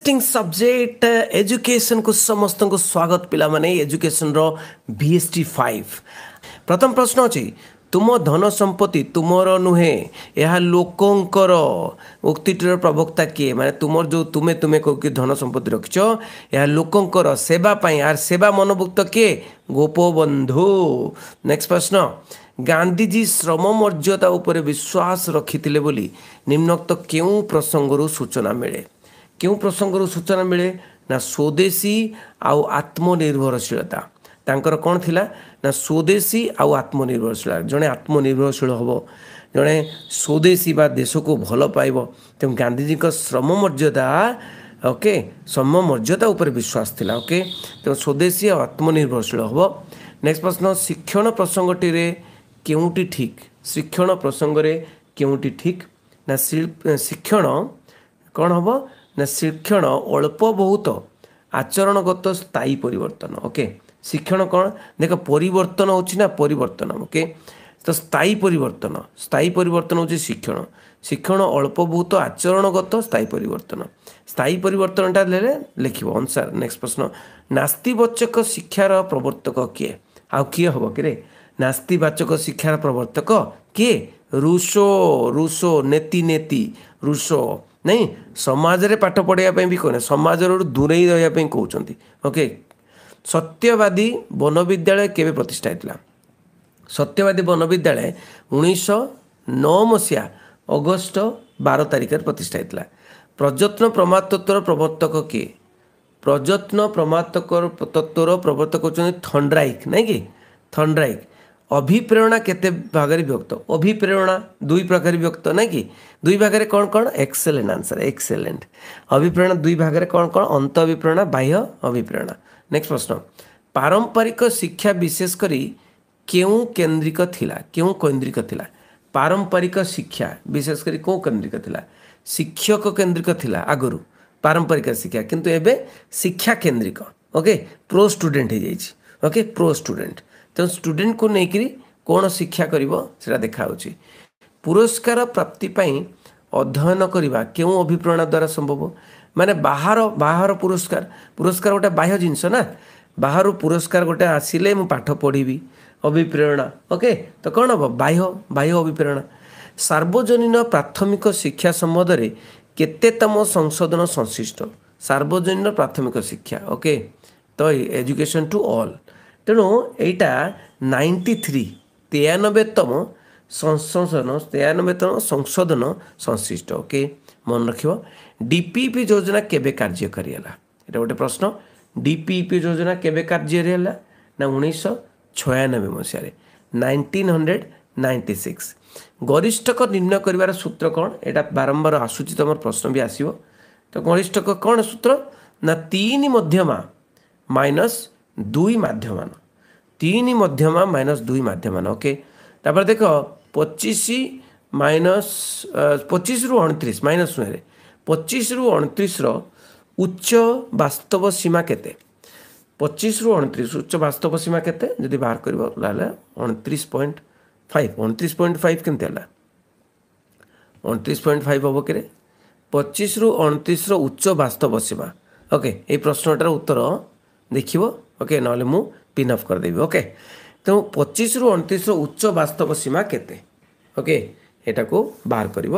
interesting subject ଏଜୁକେସନ୍କୁ ସମସ୍ତଙ୍କୁ ସ୍ୱାଗତ ପିଲାମାନେ ଏଜୁକେସନ୍ର ଭି ଏସ୍ ଟି ଫାଇଭ୍ ପ୍ରଥମ ପ୍ରଶ୍ନ ଅଛି ତୁମ ଧନ ସମ୍ପତ୍ତି ତୁମର ନୁହେଁ ଏହା ଲୋକଙ୍କର ଉକ୍ତିଟିର ପ୍ରବକ୍ତା କିଏ ମାନେ ତୁମର ଯେଉଁ ତୁମେ ତୁମେ କହିକି ଧନ ସମ୍ପତ୍ତି ରଖିଛ ଏହା ଲୋକଙ୍କର ସେବା ପାଇଁ ଆର ସେବା ମନୋଭୁକ୍ତ କିଏ ଗୋପବନ୍ଧୁ ନେକ୍ସଟ ପ୍ରଶ୍ନ ଗାନ୍ଧିଜୀ ଶ୍ରମ ମର୍ଯ୍ୟାଦା ଉପରେ ବିଶ୍ୱାସ ରଖିଥିଲେ ବୋଲି ନିମ୍ନୋକ୍ତ କେଉଁ ପ୍ରସଙ୍ଗରୁ ସୂଚନା ମିଳେ କେଉଁ ପ୍ରସଙ୍ଗରୁ ସୂଚନା ମିଳେ ନା ସ୍ୱଦେଶୀ ଆଉ ଆତ୍ମନିର୍ଭରଶୀଳତା ତାଙ୍କର କ'ଣ ଥିଲା ନା ସ୍ୱଦେଶୀ ଆଉ ଆତ୍ମନିର୍ଭରଶୀଳ ଜଣେ ଆତ୍ମନିର୍ଭରଶୀଳ ହେବ ଜଣେ ସ୍ୱଦେଶୀ ବା ଦେଶକୁ ଭଲ ପାଇବ ତେଣୁ ଗାନ୍ଧିଜୀଙ୍କ ଶ୍ରମ ମର୍ଯ୍ୟାଦା ଓକେ ଶ୍ରମ ମର୍ଯ୍ୟାଦା ଉପରେ ବିଶ୍ୱାସ ଥିଲା ଓକେ ତେଣୁ ସ୍ୱଦେଶୀ ଆଉ ଆତ୍ମନିର୍ଭରଶୀଳ ହେବ ନେକ୍ସଟ ପ୍ରଶ୍ନ ଶିକ୍ଷଣ ପ୍ରସଙ୍ଗଟିରେ କେଉଁଟି ଠିକ୍ ଶିକ୍ଷଣ ପ୍ରସଙ୍ଗରେ କେଉଁଟି ଠିକ୍ ନା ଶିକ୍ଷଣ କ'ଣ ହେବ ନା ଶିକ୍ଷଣ ଅଳ୍ପ ବହୁତ ଆଚରଣଗତ ସ୍ଥାୟୀ ପରିବର୍ତ୍ତନ ଓକେ ଶିକ୍ଷଣ କ'ଣ ଦେଖ ପରିବର୍ତ୍ତନ ହେଉଛି ନା ପରିବର୍ତ୍ତନ ଓକେ ତ ସ୍ଥାୟୀ ପରିବର୍ତ୍ତନ ସ୍ଥାୟୀ ପରିବର୍ତ୍ତନ ହେଉଛି ଶିକ୍ଷଣ ଶିକ୍ଷଣ ଅଳ୍ପ ବହୁତ ଆଚରଣଗତ ସ୍ଥାୟୀ ପରିବର୍ତ୍ତନ ସ୍ଥାୟୀ ପରିବର୍ତ୍ତନଟା ଦେଲେ ଲେଖିବ ଅନୁସାର ନେକ୍ସଟ ପ୍ରଶ୍ନ ନାସ୍ତିବାଚକ ଶିକ୍ଷାର ପ୍ରବର୍ତ୍ତକ କିଏ ଆଉ କିଏ ହେବ କିରେ ନାସ୍ତିବାଚକ ଶିକ୍ଷାର ପ୍ରବର୍ତ୍ତକ କିଏ ରୁଷୋ ରୁଷୋ ନେତି ନେତି ରୁଷ ନାଇଁ ସମାଜରେ ପାଠ ପଢ଼ିବା ପାଇଁ ବି କହୁନି ସମାଜରୁ ଦୂରେଇ ରହିବା ପାଇଁ କହୁଛନ୍ତି ଓକେ ସତ୍ୟବାଦୀ ବନ ବିଦ୍ୟାଳୟ କେବେ ପ୍ରତିଷ୍ଠା ହେଇଥିଲା ସତ୍ୟବାଦୀ ବନ ବିଦ୍ୟାଳୟ ଉଣେଇଶହ ନଅ ମସିହା ଅଗଷ୍ଟ ବାର ତାରିଖରେ ପ୍ରତିଷ୍ଠା ହେଇଥିଲା ପ୍ରଯତ୍ନ ପ୍ରମାତତ୍ୱର ପ୍ରବର୍ତ୍ତକ କିଏ ପ୍ରଯତ୍ନ ପ୍ରମାତକ ତତ୍ତ୍ୱର ପ୍ରବର୍ତ୍ତକ ହେଉଛନ୍ତି ଥଣ୍ଡ୍ରାଇକ୍ ନାଇଁ କି ଥଣ୍ଡ୍ରାଇକ୍ અભિપ્રેરણા કેતે ભાગરે વ્યક્ત અભિપ્રેરણા દુઈ પ્રકારે વ્યક્ત નહીં કે દુઈ ભાગરે કોણ કોણ એક્સેલેન્ટ આન્સર એક્સેલેન્ટ અભિપ્રેરણા દુઈ ભાગરે કોણ કોણ અંત અભિપ્રેરણા બાહ્ય અભિપ્રેરણા નેક્સ્ટ પ્રશ્ન પારંપરિક શિક્ષા વિશેષ કરી કેવું કેન્દ્રિક થિલા કેવું કેન્દ્રિક થિલા પારંપરિક શિક્ષા વિશેષ કરી કેવું કેન્દ્રિક થિલા શિક્ષક કેન્દ્રિક થિલા આગરુ પારંપરિક શિક્ષા કિંતુ એબે શિક્ષા કેન્દ્રિક ઓકે પ્રો સ્ટુડેન્ટ હોઈ ઓકે પ્રો સ્ટુડેન્ટ ତେଣୁ ଷ୍ଟୁଡେଣ୍ଟକୁ ନେଇକରି କ'ଣ ଶିକ୍ଷା କରିବ ସେଇଟା ଦେଖାହେଉଛି ପୁରସ୍କାର ପ୍ରାପ୍ତି ପାଇଁ ଅଧ୍ୟୟନ କରିବା କେଉଁ ଅଭିପ୍ରେରଣା ଦ୍ୱାରା ସମ୍ଭବ ମାନେ ବାହାର ବାହାର ପୁରସ୍କାର ପୁରସ୍କାର ଗୋଟେ ବାହ୍ୟ ଜିନିଷ ନା ବାହାରୁ ପୁରସ୍କାର ଗୋଟେ ଆସିଲେ ମୁଁ ପାଠ ପଢ଼ିବି ଅଭିପ୍ରେରଣା ଓକେ ତ କ'ଣ ହେବ ବାହ୍ୟ ବାହ୍ୟ ଅଭିପ୍ରେରଣା ସାର୍ବଜନୀନ ପ୍ରାଥମିକ ଶିକ୍ଷା ସମ୍ବନ୍ଧରେ କେତେ ତମ ସଂଶୋଧନ ସଂଶ୍ଳିଷ୍ଟ ସାର୍ବଜନୀନ ପ୍ରାଥମିକ ଶିକ୍ଷା ଓକେ ତ ଏଜୁକେସନ୍ ଟୁ ଅଲ୍ ତେଣୁ ଏଇଟା ନାଇଣ୍ଟି ଥ୍ରୀ ତେୟାନବେତମ ସଂଶୋଧନ ତେୟାନବେତମ ସଂଶୋଧନ ସଂଶ୍ଳିଷ୍ଟ ଓକେ ମନେ ରଖିବ ଡିପିପି ଯୋଜନା କେବେ କାର୍ଯ୍ୟକାରୀ ହେଲା ଏଇଟା ଗୋଟେ ପ୍ରଶ୍ନ ଡିପିପି ଯୋଜନା କେବେ କାର୍ଯ୍ୟକାରୀ ହେଲା ନା ଉଣେଇଶହ ଛୟାନବେ ମସିହାରେ ନାଇଣ୍ଟିନ୍ ହଣ୍ଡ୍ରେଡ଼ ନାଇଣ୍ଟି ସିକ୍ସ ଗରିଷ୍ଠକ ନିର୍ଣ୍ଣୟ କରିବାର ସୂତ୍ର କ'ଣ ଏଇଟା ବାରମ୍ବାର ଆସୁଛି ତୁମର ପ୍ରଶ୍ନ ବି ଆସିବ ତ ଗରିଷ୍ଠକ କ'ଣ ସୂତ୍ର ନା ତିନି ମଧ୍ୟମା ମାଇନସ୍ ଦୁଇ ମାଧ୍ୟମାନ ତିନି ମଧ୍ୟମା ମାଇନସ୍ ଦୁଇ ମାଧ୍ୟମାନ ଓକେ ତାପରେ ଦେଖ ପଚିଶ ମାଇନସ୍ ପଚିଶରୁ ଅଣତିରିଶ ମାଇନସ୍ ଶୂନରେ ପଚିଶରୁ ଅଣତିରିଶର ଉଚ୍ଚ ବାସ୍ତବ ସୀମା କେତେ ପଚିଶରୁ ଅଣତିରିଶ ଉଚ୍ଚ ବାସ୍ତବ ସୀମା କେତେ ଯଦି ବାହାର କରିବ ତାହେଲେ ଅଣତିରିଶ ପଏଣ୍ଟ ଫାଇଭ ଅଣତିରିଶ ପଏଣ୍ଟ ଫାଇଭ କେମିତି ହେଲା ଅଣତିରିଶ ପଏଣ୍ଟ ଫାଇଭ ହବ କିରେ ପଚିଶରୁ ଅଣତିରିଶର ଉଚ୍ଚ ବାସ୍ତବ ସୀମା ଓକେ ଏଇ ପ୍ରଶ୍ନଟାର ଉତ୍ତର ଦେଖିବ ଓକେ ନହେଲେ ମୁଁ ପିନ୍ ଅଫ୍ କରିଦେବି ଓକେ ତେଣୁ ପଚିଶରୁ ଅଣତିରିଶର ଉଚ୍ଚ ବାସ୍ତବ ସୀମା କେତେ ଓକେ ଏଟାକୁ ବାହାର କରିବ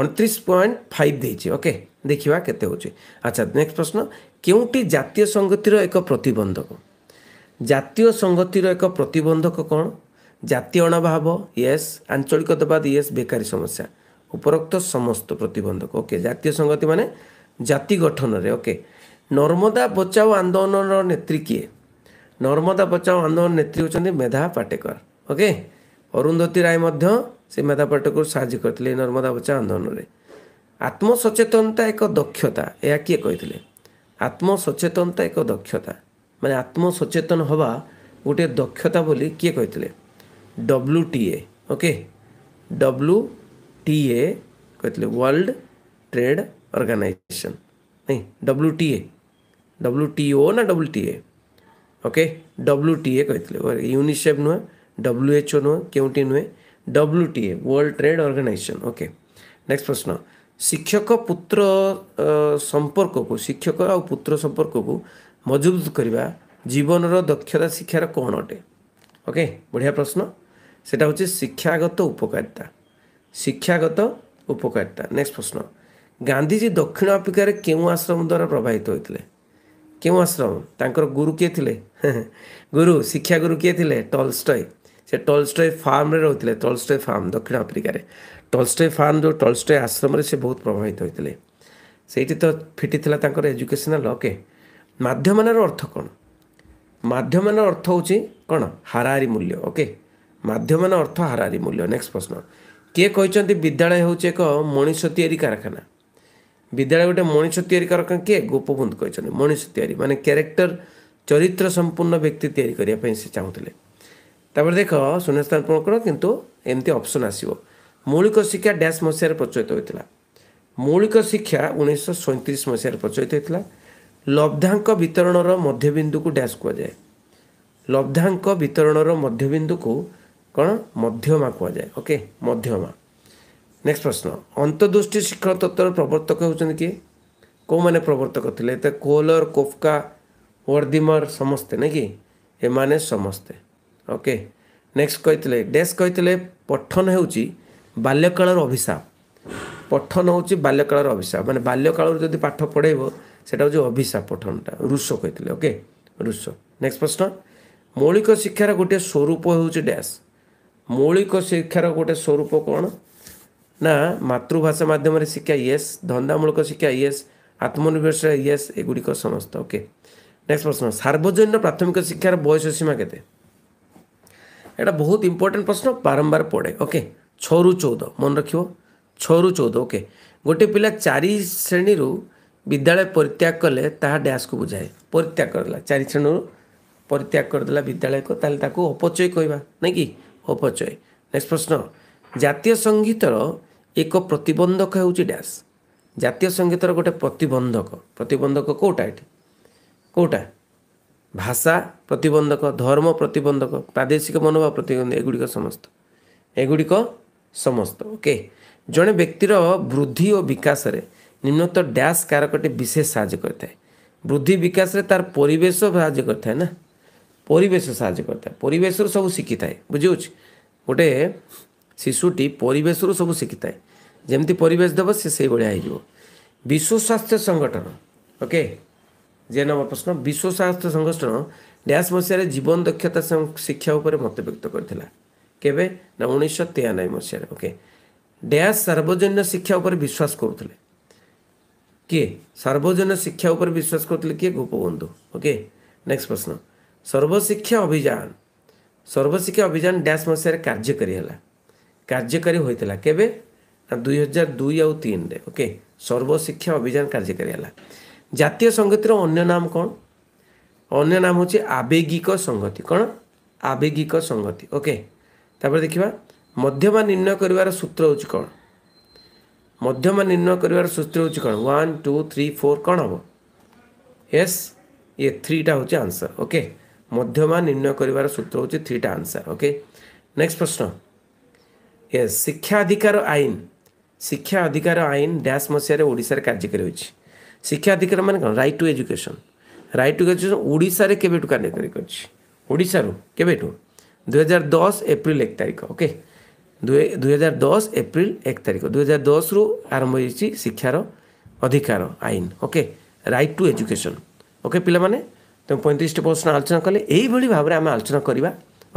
ଅଣତିରିଶ ପଏଣ୍ଟ ଫାଇଭ୍ ଦେଇଛି ଓକେ ଦେଖିବା କେତେ ହେଉଛି ଆଚ୍ଛା ନେକ୍ସଟ ପ୍ରଶ୍ନ କେଉଁଟି ଜାତୀୟ ସଂଗତିର ଏକ ପ୍ରତିବନ୍ଧକ ଜାତୀୟ ସଂଗତିର ଏକ ପ୍ରତିବନ୍ଧକ କ'ଣ ଜାତୀୟ ଅଣାଭାବ ୟେସ୍ ଆଞ୍ଚଳିକତାବାଦ ୟେସ୍ ବେକାରୀ ସମସ୍ୟା ଉପରୋକ୍ତ ସମସ୍ତ ପ୍ରତିବନ୍ଧକ ଓକେ ଜାତୀୟ ସଂଗତି ମାନେ ଜାତି ଗଠନରେ ଓକେ ନର୍ମଦା ବଚାଓ ଆନ୍ଦୋଳନର ନେତ୍ରୀ କିଏ ନର୍ମଦା ବଚାଓ ଆନ୍ଦୋଳନ ନେତ୍ରୀ ହେଉଛନ୍ତି ମେଧା ପାଟେକର ଓକେ ଅରୁନ୍ଧତୀ ରାୟ ମଧ୍ୟ ସେ ମେଧା ପାଟେକରକୁ ସାହାଯ୍ୟ କରିଥିଲେ ନର୍ମଦା ବଚାଓ ଆନ୍ଦୋଳନରେ ଆତ୍ମସଚେତନତା ଏକ ଦକ୍ଷତା ଏହା କିଏ କହିଥିଲେ ଆତ୍ମସଚେତନତା ଏକ ଦକ୍ଷତା ମାନେ ଆତ୍ମସଚେତନ ହେବା ଗୋଟିଏ ଦକ୍ଷତା ବୋଲି କିଏ କହିଥିଲେ W T A okay W T A କହିଥିଲେ ୱାର୍ଲଡ଼ ଟ୍ରେଡ଼ ଅର୍ଗାନାଇଜେସନ୍ ନାଇଁ W T A W T O ନା W T A okay W T A କହିଥିଲେ ୟୁନିସେଫ୍ ନୁହେଁ ଡବ୍ଲ୍ୟୁ ଏଚ୍ଓ ନୁହେଁ କେଉଁଠି ନୁହେଁ W T A world trade organization okay next ପ୍ରଶ୍ନ ଶିକ୍ଷକ ପୁତ୍ର ସମ୍ପର୍କକୁ ଶିକ୍ଷକ ଆଉ ପୁତ୍ର ସମ୍ପର୍କକୁ ମଜବୁତ କରିବା ଜୀବନର ଦକ୍ଷତା ଶିକ୍ଷାର କ'ଣ ଅଟେ ଓକେ ବଢ଼ିଆ ପ୍ରଶ୍ନ ସେଇଟା ହେଉଛି ଶିକ୍ଷାଗତ ଉପକାରିତା ଶିକ୍ଷାଗତ ଉପକାରିତା ନେକ୍ସଟ ପ୍ରଶ୍ନ ଗାନ୍ଧିଜୀ ଦକ୍ଷିଣ ଆଫ୍ରିକାରେ କେଉଁ ଆଶ୍ରମ ଦ୍ୱାରା ପ୍ରଭାବିତ ହୋଇଥିଲେ କେଉଁ ଆଶ୍ରମ ତାଙ୍କର ଗୁରୁ କିଏ ଥିଲେ ଗୁରୁ ଶିକ୍ଷା ଗୁରୁ କିଏ ଥିଲେ ଟଲଷ୍ଟୟ ସେ ଟଲଷ୍ଟଏ ଫାର୍ମରେ ରହୁଥିଲେ ଟଲଷ୍ଟଏ ଫାର୍ମ ଦକ୍ଷିଣ ଆଫ୍ରିକାରେ ଟଲଷ୍ଟଏ ଫାର୍ମ ଯେଉଁ ଟଲଷ୍ଟୟ ଆଶ୍ରମରେ ସେ ବହୁତ ପ୍ରଭାବିତ ହୋଇଥିଲେ ସେଇଠି ତ ଫିଟିଥିଲା ତାଙ୍କର ଏଜୁକେସନାଲ୍ ଓକେ ମାଧ୍ୟମାନର ଅର୍ଥ କ'ଣ ମାଧ୍ୟମାନର ଅର୍ଥ ହେଉଛି କ'ଣ ହାରାହାରି ମୂଲ୍ୟ ଓକେ ମାଧ୍ୟମାନ ଅର୍ଥ ହାରାହାରି ମୂଲ୍ୟ ନେକ୍ସଟ ପ୍ରଶ୍ନ କିଏ କହିଛନ୍ତି ବିଦ୍ୟାଳୟ ହେଉଛି ଏକ ମଣିଷ ତିଆରି କାରଖାନା ବିଦ୍ୟାଳୟ ଗୋଟେ ମଣିଷ ତିଆରି କର କିଏ ଗୋପବନ୍ଧୁ କହିଛନ୍ତି ମଣିଷ ତିଆରି ମାନେ କ୍ୟାରେକ୍ଟର ଚରିତ୍ର ସମ୍ପୂର୍ଣ୍ଣ ବ୍ୟକ୍ତି ତିଆରି କରିବା ପାଇଁ ସେ ଚାହୁଁଥିଲେ ତାପରେ ଦେଖ ଶୂନ୍ୟସ୍ଥାନ ପୂରଣ କର କିନ୍ତୁ ଏମିତି ଅପସନ୍ ଆସିବ ମୌଳିକ ଶିକ୍ଷା ଡ୍ୟାସ୍ ମସିହାରେ ପ୍ରଚଳିତ ହୋଇଥିଲା ମୌଳିକ ଶିକ୍ଷା ଉଣେଇଶହ ସଇଁତିରିଶ ମସିହାରେ ପ୍ରଚଳିତ ହୋଇଥିଲା ଲବ୍ଧାଙ୍କ ବିତରଣର ମଧ୍ୟବିନ୍ଦୁକୁ ଡ୍ୟାସ୍ କୁହାଯାଏ ଲବ୍ଧାଙ୍କ ବିତରଣର ମଧ୍ୟବିନ୍ଦୁକୁ କ'ଣ ମଧ୍ୟମା କୁହାଯାଏ ଓକେ ମଧ୍ୟମା ନେକ୍ସଟ ପ୍ରଶ୍ନ ଅନ୍ତର୍ଦୃଷ୍ଟି ଶିକ୍ଷଣ ତତ୍ତ୍ୱର ପ୍ରବର୍ତ୍ତକ ହେଉଛନ୍ତି କିଏ କେଉଁମାନେ ପ୍ରବର୍ତ୍ତକ ଥିଲେ ଏତେ କୋଲର କୋଫକା ୱାର୍ଦିମର ସମସ୍ତେ ନାଇଁ କି ଏମାନେ ସମସ୍ତେ ଓକେ ନେକ୍ସଟ କହିଥିଲେ ଡେସ୍ କହିଥିଲେ ପଠନ ହେଉଛି ବାଲ୍ୟକାଳର ଅଭିଶାପ ପଠନ ହେଉଛି ବାଲ୍ୟକାଳର ଅଭିଶାପ ମାନେ ବାଲ୍ୟକାଳରୁ ଯଦି ପାଠ ପଢ଼େଇବ ସେଇଟା ହେଉଛି ଅଭିଶାପ ପଠନଟା ରୁଷ କହିଥିଲେ ଓକେ ରୁଷ ନେକ୍ସଟ ପ୍ରଶ୍ନ ମୌଳିକ ଶିକ୍ଷାର ଗୋଟିଏ ସ୍ୱରୂପ ହେଉଛି ଡ୍ୟାସ୍ ମୌଳିକ ଶିକ୍ଷାର ଗୋଟିଏ ସ୍ୱରୂପ କ'ଣ ନା ମାତୃଭାଷା ମାଧ୍ୟମରେ ଶିକ୍ଷା ୟେସ୍ ଧନ୍ଦାମୂଳକ ଶିକ୍ଷା ୟେସ୍ ଆତ୍ମନିର୍ଭରଶୀଳ ୟେସ୍ ଏଗୁଡ଼ିକ ସମସ୍ତ ଓକେ ନେକ୍ସଟ ପ୍ରଶ୍ନ ସାର୍ବଜନୀନ ପ୍ରାଥମିକ ଶିକ୍ଷାର ବୟସ ସୀମା କେତେ ଏଇଟା ବହୁତ ଇମ୍ପୋର୍ଟାଣ୍ଟ ପ୍ରଶ୍ନ ବାରମ୍ବାର ପଡ଼େ ଓକେ ଛଅରୁ ଚଉଦ ମନେ ରଖିବ ଛଅରୁ ଚଉଦ ଓକେ ଗୋଟେ ପିଲା ଚାରି ଶ୍ରେଣୀରୁ ବିଦ୍ୟାଳୟ ପରିତ୍ୟାଗ କଲେ ତାହା ଡ୍ୟାସ୍କୁ ବୁଝାଏ ପରିତ୍ୟାଗ କରିଦେଲା ଚାରି ଶ୍ରେଣୀରୁ ପରିତ୍ୟାଗ କରିଦେଲା ବିଦ୍ୟାଳୟକୁ ତାହେଲେ ତାକୁ ଅପଚୟ କହିବା ନାଇଁ କି ଅପଚୟ ନେକ୍ସଟ ପ୍ରଶ୍ନ ଜାତୀୟ ସଙ୍ଗୀତର ଏକ ପ୍ରତିବନ୍ଧକ ହେଉଛି ଡ୍ୟାସ୍ ଜାତୀୟ ସଙ୍ଗୀତର ଗୋଟେ ପ୍ରତିବନ୍ଧକ ପ୍ରତିବନ୍ଧକ କେଉଁଟା ଏଠି କେଉଁଟା ଭାଷା ପ୍ରତିବନ୍ଧକ ଧର୍ମ ପ୍ରତିବନ୍ଧକ ପ୍ରାଦେଶିକ ମନୋଭାବ ପ୍ରତିବନ୍ଧକ ଏଗୁଡ଼ିକ ସମସ୍ତ ଏଗୁଡ଼ିକ ସମସ୍ତ ଓକେ ଜଣେ ବ୍ୟକ୍ତିର ବୃଦ୍ଧି ଓ ବିକାଶରେ ନିମ୍ନତ ଡ୍ୟାସ୍ କାରକଟି ବିଶେଷ ସାହାଯ୍ୟ କରିଥାଏ ବୃଦ୍ଧି ବିକାଶରେ ତା'ର ପରିବେଶ ସାହାଯ୍ୟ କରିଥାଏ ନା ପରିବେଶ ସାହାଯ୍ୟ କରିଥାଏ ପରିବେଶରୁ ସବୁ ଶିଖିଥାଏ ବୁଝିହେଉଛି ଗୋଟେ ଶିଶୁଟି ପରିବେଶରୁ ସବୁ ଶିଖିଥାଏ ଯେମିତି ପରିବେଶ ଦେବ ସେ ସେଇଭଳିଆ ହେଇଯିବ ବିଶ୍ୱ ସ୍ୱାସ୍ଥ୍ୟ ସଂଗଠନ ଓକେ ଯିଏ ନବ ପ୍ରଶ୍ନ ବିଶ୍ୱ ସ୍ୱାସ୍ଥ୍ୟ ସଂଗଠନ ଡ୍ୟାସ୍ ମସିହାରେ ଜୀବନ ଦକ୍ଷତା ଶିକ୍ଷା ଉପରେ ମତବ୍ୟକ୍ତ କରିଥିଲା କେବେ ନା ଉଣେଇଶହ ତେୟାନବେ ମସିହାରେ ଓକେ ଡ୍ୟାସ୍ ସାର୍ବଜନୀନ ଶିକ୍ଷା ଉପରେ ବିଶ୍ୱାସ କରୁଥିଲେ କିଏ ସାର୍ବଜନୀନ ଶିକ୍ଷା ଉପରେ ବିଶ୍ୱାସ କରୁଥିଲେ କିଏ ଗୋପବନ୍ଧୁ ଓକେ ନେକ୍ସଟ ପ୍ରଶ୍ନ ସର୍ବଶିକ୍ଷା ଅଭିଯାନ ସର୍ବଶିକ୍ଷା ଅଭିଯାନ ଡ୍ୟାସ୍ ମସିହାରେ କାର୍ଯ୍ୟକାରୀ ହେଲା कार्यकारी होता के दुई हजार दुई आन ओके सर्वशिक्षा अभियान कार्यकारी है जितिय संगतिर अन्य नाम कौन अन्य नाम हूँ आवेगिक संगति कौन आवेगिक संगति ओके देखा मध्यम निर्णय कर सूत्र हूँ कौन मध्यम निर्णय कर सूत्र हूँ कौन वन टू थ्री फोर कौन हम यस ये थ्रीटा हूँ आंसर ओके मध्यम निर्णय कर सूत्र हूँ थ्रीटा आंसर ओके नेक्स्ट प्रश्न ୟେସ୍ ଶିକ୍ଷାଧିକାର ଆଇନ ଶିକ୍ଷା ଅଧିକାର ଆଇନ ଡ୍ୟାସ୍ ମସିହାରେ ଓଡ଼ିଶାରେ କାର୍ଯ୍ୟକାରୀ ହୋଇଛି ଶିକ୍ଷା ଅଧିକାର ମାନେ କ'ଣ right to education right to education ଓଡ଼ିଶାରେ କେବେଠୁ କାର୍ଯ୍ୟକାରୀ କରିଛି ଓଡ଼ିଶାରୁ କେବେଠୁ ଦୁଇହଜାର ଦଶ ଏପ୍ରିଲ ଏକ ତାରିଖ ଓକେ ଦୁଇହଜାର ଦଶ ଏପ୍ରିଲ ଏକ ତାରିଖ ଦୁଇହଜାର ଦଶରୁ ଆରମ୍ଭ ହୋଇଛି ଶିକ୍ଷାର ଅଧିକାର ଆଇନ okay right to education okay ପିଲାମାନେ ତୁମେ ପଇଁତିରିଶଟି ପ୍ରଶ୍ନ ଆଲୋଚନା କଲେ ଏଇଭଳି ଭାବରେ ଆମେ ଆଲୋଚନା କରିବା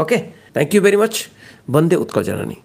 okay thank you very much ବନ୍ଦେ ଉତ୍କଳ ଜନନୀ